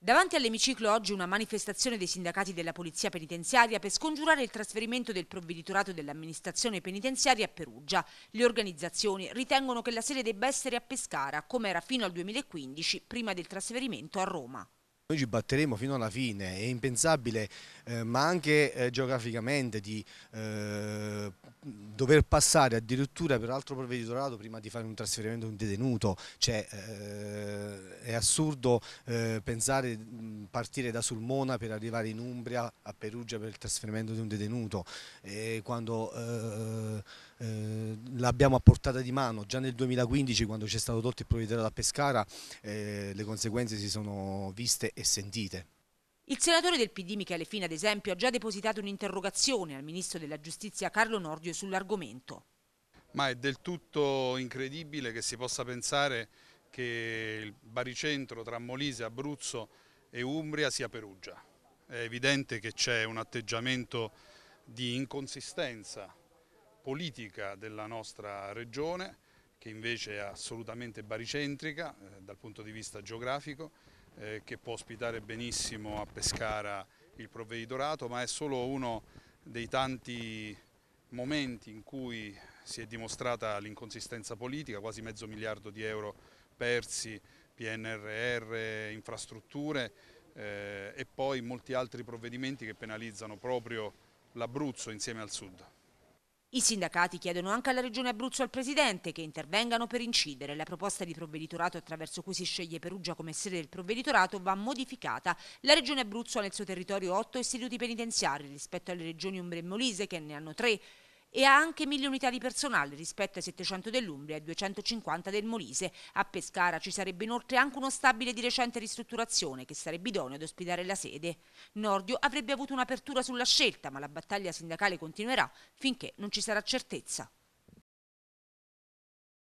Davanti all'emiciclo oggi una manifestazione dei sindacati della Polizia Penitenziaria per scongiurare il trasferimento del provveditorato dell'amministrazione penitenziaria a Perugia. Le organizzazioni ritengono che la sede debba essere a Pescara, come era fino al 2015, prima del trasferimento a Roma. Noi ci batteremo fino alla fine, è impensabile, eh, ma anche eh, geograficamente, di eh, dover passare addirittura per altro provveditorato prima di fare un trasferimento a un detenuto. Cioè, eh, è assurdo eh, pensare di mm, partire da Sulmona per arrivare in Umbria a Perugia per il trasferimento di un detenuto e quando eh, eh, l'abbiamo a portata di mano già nel 2015 quando ci è stato tolto il provveditorato da Pescara eh, le conseguenze si sono viste e sentite. Il senatore del PD Michele Fina, ad esempio, ha già depositato un'interrogazione al ministro della giustizia Carlo Nordio sull'argomento. Ma è del tutto incredibile che si possa pensare che il baricentro tra Molise, Abruzzo e Umbria sia Perugia. È evidente che c'è un atteggiamento di inconsistenza politica della nostra regione che invece è assolutamente baricentrica eh, dal punto di vista geografico, eh, che può ospitare benissimo a Pescara il provveditorato, ma è solo uno dei tanti momenti in cui si è dimostrata l'inconsistenza politica, quasi mezzo miliardo di euro persi, PNRR, infrastrutture eh, e poi molti altri provvedimenti che penalizzano proprio l'Abruzzo insieme al Sud. I sindacati chiedono anche alla Regione Abruzzo e al Presidente che intervengano per incidere. La proposta di provveditorato attraverso cui si sceglie Perugia come sede del provveditorato va modificata. La Regione Abruzzo ha nel suo territorio otto istituti penitenziari rispetto alle regioni Umbria e Molise che ne hanno tre e ha anche 1.000 unità di personale rispetto ai 700 dell'Umbria e 250 del Molise. A Pescara ci sarebbe inoltre anche uno stabile di recente ristrutturazione che sarebbe idoneo ad ospitare la sede. Nordio avrebbe avuto un'apertura sulla scelta, ma la battaglia sindacale continuerà finché non ci sarà certezza.